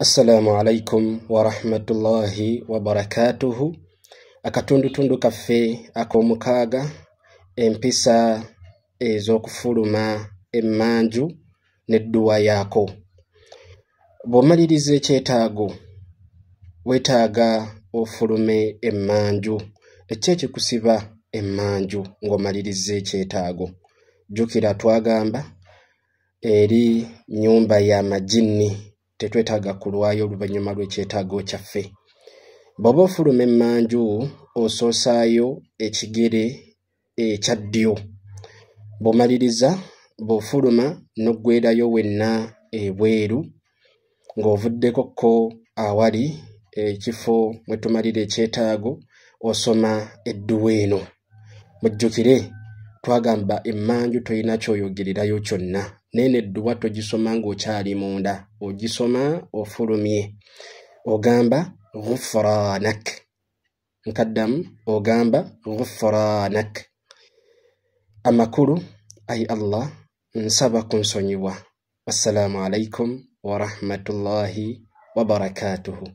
assalaamu alaikum warahmatullahi wabarakatuhu akatundutundu kaffe ak'omukaaga empisa ez'okufuluma emmanju nedduwa yaako bw'omaliriza ekyetaago weetaaga ofulume emmanju eky ekikusiba emmanju ng'omaliriza ekyetaago jjukira twagamba eri nnyumba ya majinni tetwetaaga kulwayo oluvannyuma lw'ekyetaago kyaffe bw'oba ofuluma emmanju osoosaayo ekigere ekya ddyo bw'omaliriza bw'ofuluma n'oggwerayo wenna ebweru ng'ovuddeko ko awali ekifo mwe tumalira ekyetaago osoma edduwa eno mujjukire twagamba emmanju tolina kyoyogererayo kyonna nene edduwa togisoma ng'okyali munda ogisoma ofulumye ogamba gufuranak nkaddamu ogamba gufuranak amakulu ayi allah nsaba kunsonyibwa wassalaamu alaikum warahmatullahi wabarakatuhu wa